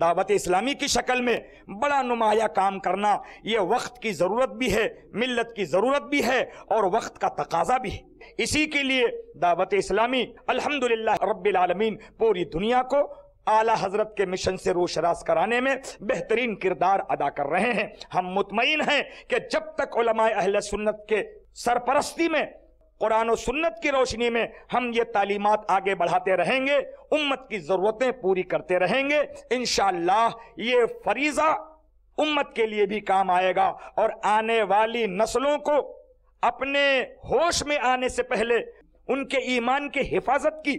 दावत इस्लामी की शक्ल में बड़ा नुमाया काम करना ये वक्त की ज़रूरत भी है मिलत की ज़रूरत भी है और वक्त का तकाजा भी है इसी के लिए दावत इस्लामी अल्हम्दुलिल्लाह रब्बिल आलमीन पूरी दुनिया को आला हजरत के मिशन से रोशरास कराने में बेहतरीन किरदार अदा कर रहे हैं हम मुतमिन हैं कि जब तक उलमाए अहल सुन्नत के सरपरस्ती में कुरान और सुन्नत की रोशनी में हम ये तालीमत आगे बढ़ाते रहेंगे उम्मत की ज़रूरतें पूरी करते रहेंगे इन ये फरीज़ा उम्मत के लिए भी काम आएगा और आने वाली नस्लों को अपने होश में आने से पहले उनके ईमान की हिफाजत की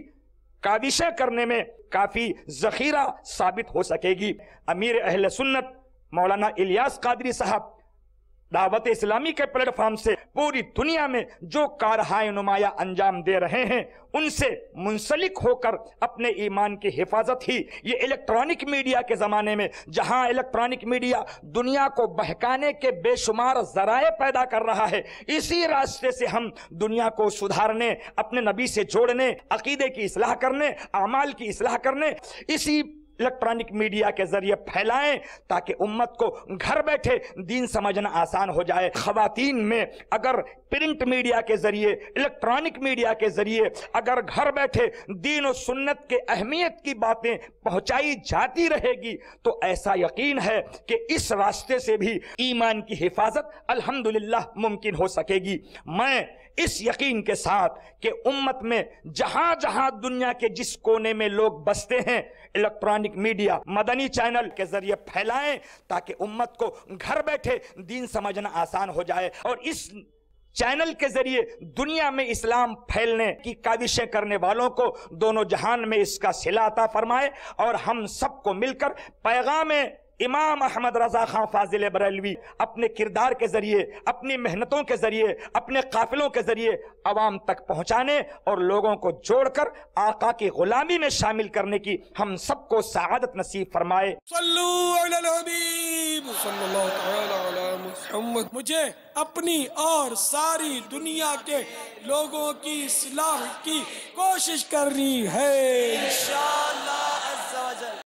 काविशें करने में काफ़ी जखीरा साबित हो सकेगी अमीर अहल सुन्नत मौलाना इलियास कादरी साहब दावत इस्लामी के प्लेटफॉर्म से पूरी दुनिया में जो कारहाय नुमाया अंजाम दे रहे हैं उनसे मुंसलिक होकर अपने ईमान की हिफाजत ही ये इलेक्ट्रॉनिक मीडिया के ज़माने में जहां इलेक्ट्रॉनिक मीडिया दुनिया को बहकाने के बेशुमार जराए पैदा कर रहा है इसी रास्ते से हम दुनिया को सुधारने अपने नबी से जोड़ने अकीदे की असलाह करने अमाल की असलाह करने इसी इलेक्ट्रॉनिक मीडिया के जरिए फैलाएं ताकि उम्मत को घर बैठे दीन समझना आसान हो जाए खातन में अगर प्रिंट मीडिया के जरिए इलेक्ट्रॉनिक मीडिया के जरिए अगर घर बैठे दीन और सुन्नत के अहमियत की बातें पहुंचाई जाती रहेगी तो ऐसा यकीन है कि इस रास्ते से भी ईमान की हिफाजत अल्हम्दुलिल्लाह मुमकिन हो सकेगी मैं इस यकीन के साथ कि उम्मत में जहां जहां दुनिया के जिस कोने में लोग बसते हैं electronic electronic media Madani channel के जरिए फैलाएं ताकि उम्मत को घर बैठे दीन समझना आसान हो जाए और इस चैनल के जरिए दुनिया में इस्लाम फैलने की काविशें करने वालों को दोनों जहान में इसका सिला अता फरमाए और हम सबको मिलकर पैगाम इमाम अहमद रजा खां फाजिल बरेलवी अपने किरदार के ज़रिए अपनी मेहनतों के ज़रिए अपने काफिलों के ज़रिए आवाम तक पहुँचाने और लोगों को जोड़कर आका की गुलामी में शामिल करने की हम सबको शहादत नसीब फरमाए मुझे अपनी और सारी दुनिया के लोगों की सलाह की कोशिश करनी है